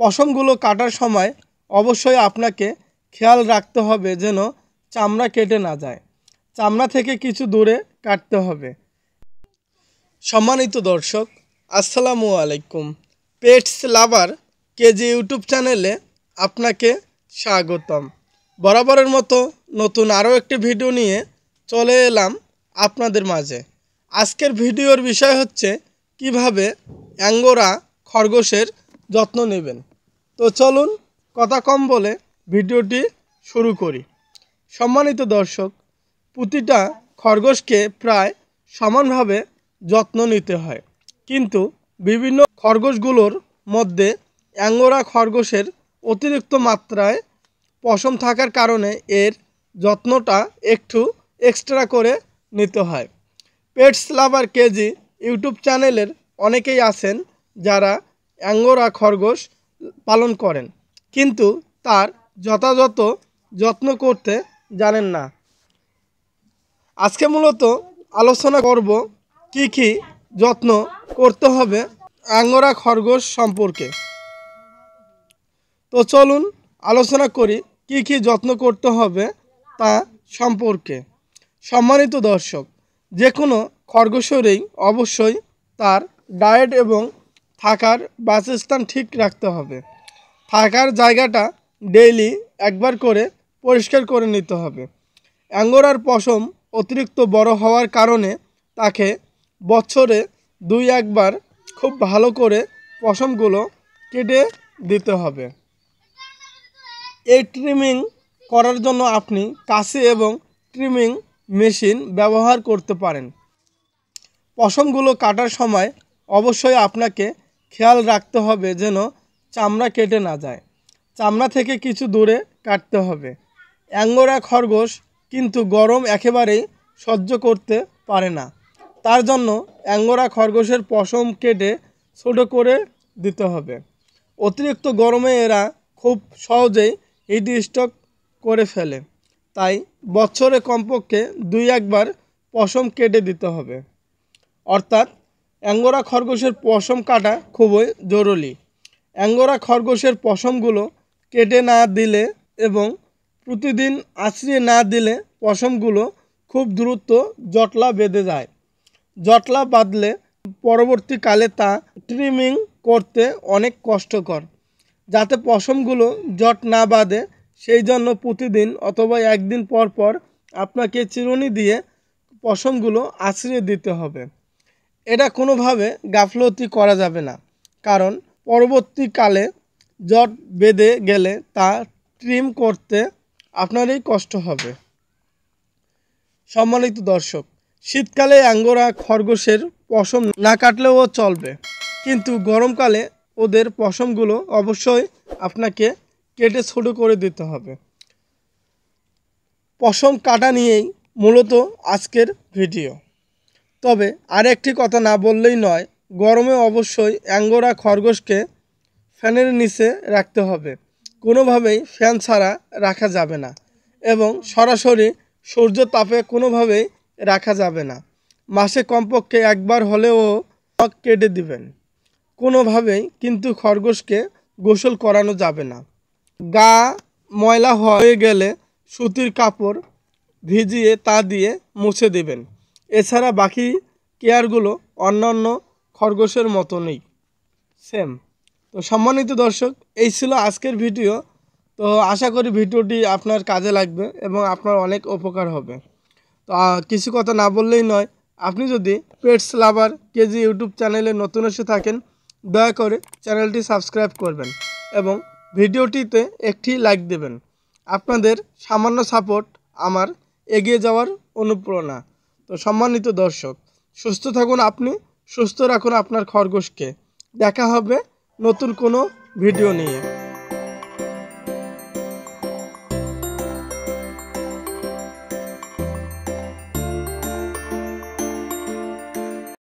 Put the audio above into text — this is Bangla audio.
পশমগুলো কাটার সময় অবশ্যই আপনাকে খেয়াল রাখতে হবে যেন চামড়া কেটে না যায় চামড়া থেকে কিছু দূরে কাটতে হবে সম্মানিত দর্শক আসসালামু আলাইকুম পেটস লাভার কেজি ইউটিউব চ্যানেলে আপনাকে স্বাগতম বরাবরের মতো নতুন আরও একটি ভিডিও নিয়ে চলে এলাম আপনাদের মাঝে আজকের ভিডিওর বিষয় হচ্ছে কিভাবে অ্যাঙ্গোরা খরগোশের যত্ন নেবেন তো চলুন কথা কম বলে ভিডিওটি শুরু করি সম্মানিত দর্শক প্রতিটা খরগোশকে প্রায় সমানভাবে যত্ন নিতে হয় কিন্তু বিভিন্ন খরগোশগুলোর মধ্যে অ্যাঙ্গোরা খরগোশের অতিরিক্ত মাত্রায় পশম থাকার কারণে এর যত্নটা একটু এক্সট্রা করে নিতে হয় পেটস লাভার কেজি ইউটিউব চ্যানেলের অনেকেই আছেন যারা অ্যাঙ্গোরা খরগোশ পালন করেন কিন্তু তার যথাযথ যত্ন করতে জানেন না আজকে মূলত আলোচনা করব কি কি যত্ন করতে হবে অ্যাঙ্গোরা খরগোশ সম্পর্কে তো চলুন আলোচনা করি কি কি যত্ন করতে হবে তা সম্পর্কে সম্মানিত দর্শক যে কোনো খরগোশেরই অবশ্যই তার ডায়েট এবং থাকার বাসস্থান ঠিক রাখতে হবে থাকার জায়গাটা ডেইলি একবার করে পরিষ্কার করে নিতে হবে অ্যাঙ্গোরার পশম অতিরিক্ত বড় হওয়ার কারণে তাকে বছরে দুই একবার খুব ভালো করে পশমগুলো কেটে দিতে হবে এই ট্রিমিং করার জন্য আপনি কাশি এবং ট্রিমিং মেশিন ব্যবহার করতে পারেন পশমগুলো কাটার সময় অবশ্যই আপনাকে খেয়াল রাখতে হবে যেন চামড়া কেটে না যায় চামড়া থেকে কিছু দূরে কাটতে হবে অ্যাঙ্গোরা খরগোশ কিন্তু গরম একেবারেই সহ্য করতে পারে না তার জন্য অ্যাঙ্গোরা খরগোশের পশম কেটে ছোটো করে দিতে হবে অতিরিক্ত গরমে এরা খুব সহজেই হিট স্টক করে ফেলে তাই বছরে কমপক্ষে দুই একবার পশম কেটে দিতে হবে অর্থাৎ অ্যাঙ্গোরা খরগোশের পশম কাটা খুবই জরুরি অ্যাঙ্গোরা খরগোশের পশমগুলো কেটে না দিলে এবং প্রতিদিন আছড়িয়ে না দিলে পশমগুলো খুব দ্রুত জটলা বেঁধে যায় জটলা বাঁধলে পরবর্তীকালে তা ট্রিমিং করতে অনেক কষ্টকর যাতে পশমগুলো জট না বাঁধে সেই জন্য প্রতিদিন অথবা একদিন পর পর আপনাকে চিরুনি দিয়ে পশমগুলো আছড়িয়ে দিতে হবে এটা কোনোভাবে গাফলতি করা যাবে না কারণ পরবর্তীকালে জট বেঁধে গেলে তা ট্রিম করতে আপনারই কষ্ট হবে সম্মানিত দর্শক শীতকালে অ্যাঙ্গোরা খরগোশের পশম না কাটলেও চলবে কিন্তু গরমকালে ওদের পশমগুলো অবশ্যই আপনাকে কেটে ছোট করে দিতে হবে পশম কাটা নিয়েই মূলত আজকের ভিডিও তবে আরেকটি কথা না বললেই নয় গরমে অবশ্যই অ্যাঙ্গোরা খরগোশকে ফ্যানের নিচে রাখতে হবে কোনোভাবেই ফ্যান ছাড়া রাখা যাবে না এবং সরাসরি সূর্য তাপে কোনোভাবেই রাখা যাবে না মাসে কমপক্ষে একবার হলেও ত্বক কেটে দিবেন কোনোভাবেই কিন্তু খরগোশকে গোসল করানো যাবে না গা ময়লা হয়ে গেলে সুতির কাপড় ভিজিয়ে তা দিয়ে মুছে দেবেন এছাড়া বাকি কেয়ারগুলো অন্যান্য খরগোশের মতনই সেম তো সম্মানিত দর্শক এই ছিল আজকের ভিডিও তো আশা করি ভিডিওটি আপনার কাজে লাগবে এবং আপনার অনেক উপকার হবে তো কিছু কথা না বললেই নয় আপনি যদি পেটস লাভার কেজি ইউটিউব চ্যানেলে নতুন এসে থাকেন দয়া করে চ্যানেলটি সাবস্ক্রাইব করবেন এবং ভিডিওটিতে একটি লাইক দেবেন আপনাদের সামান্য সাপোর্ট আমার এগিয়ে যাওয়ার অনুপ্রেরণা তো সম্মানিত দর্শক সুস্থ থাকুন আপনি সুস্থ রাখুন আপনার খরগোশকে দেখা হবে নতুন কোনো ভিডিও নিয়ে